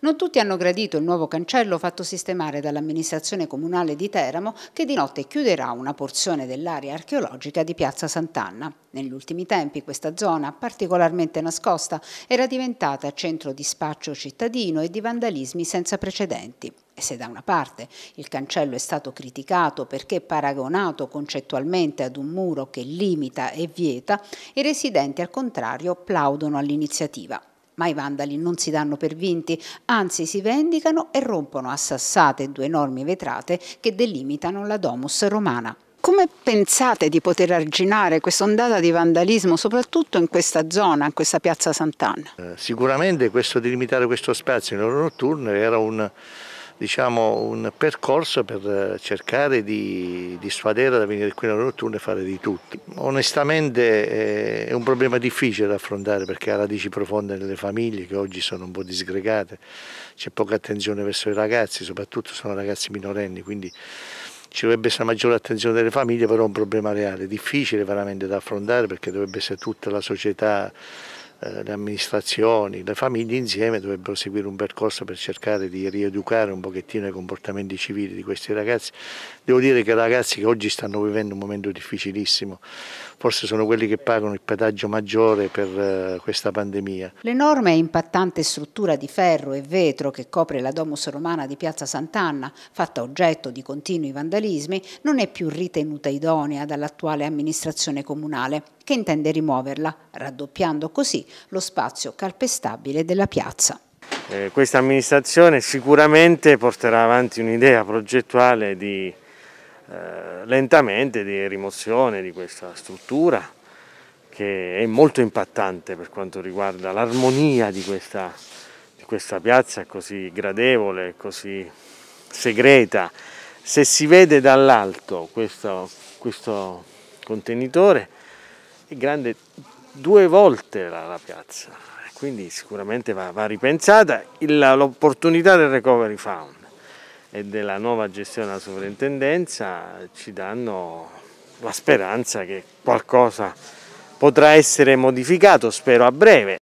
Non tutti hanno gradito il nuovo cancello fatto sistemare dall'amministrazione comunale di Teramo che di notte chiuderà una porzione dell'area archeologica di Piazza Sant'Anna. Negli ultimi tempi questa zona, particolarmente nascosta, era diventata centro di spaccio cittadino e di vandalismi senza precedenti. E se da una parte il cancello è stato criticato perché paragonato concettualmente ad un muro che limita e vieta, i residenti al contrario applaudono all'iniziativa ma i vandali non si danno per vinti, anzi si vendicano e rompono a sassate due enormi vetrate che delimitano la domus romana. Come pensate di poter arginare questa ondata di vandalismo, soprattutto in questa zona, in questa piazza Sant'Anna? Eh, sicuramente questo delimitare questo spazio in ore notturne era un diciamo, un percorso per eh, cercare di, di sfadere da venire qui nella notturna e fare di tutto. Onestamente eh, è un problema difficile da affrontare perché ha radici profonde nelle famiglie che oggi sono un po' disgregate, c'è poca attenzione verso i ragazzi, soprattutto sono ragazzi minorenni, quindi ci dovrebbe essere maggiore attenzione delle famiglie, però è un problema reale, difficile veramente da affrontare perché dovrebbe essere tutta la società eh, le amministrazioni, le famiglie insieme dovrebbero seguire un percorso per cercare di rieducare un pochettino i comportamenti civili di questi ragazzi. Devo dire che ragazzi che oggi stanno vivendo un momento difficilissimo, forse sono quelli che pagano il pedaggio maggiore per eh, questa pandemia. L'enorme e impattante struttura di ferro e vetro che copre la Domus Romana di Piazza Sant'Anna, fatta oggetto di continui vandalismi, non è più ritenuta idonea dall'attuale amministrazione comunale che intende rimuoverla, raddoppiando così lo spazio calpestabile della piazza. Eh, questa amministrazione sicuramente porterà avanti un'idea progettuale di eh, lentamente di rimozione di questa struttura che è molto impattante per quanto riguarda l'armonia di, di questa, piazza così gradevole, così segreta. Se si vede dall'alto questo, questo contenitore è grande due volte la, la piazza, quindi sicuramente va, va ripensata l'opportunità del recovery fund e della nuova gestione della sovrintendenza ci danno la speranza che qualcosa potrà essere modificato, spero a breve.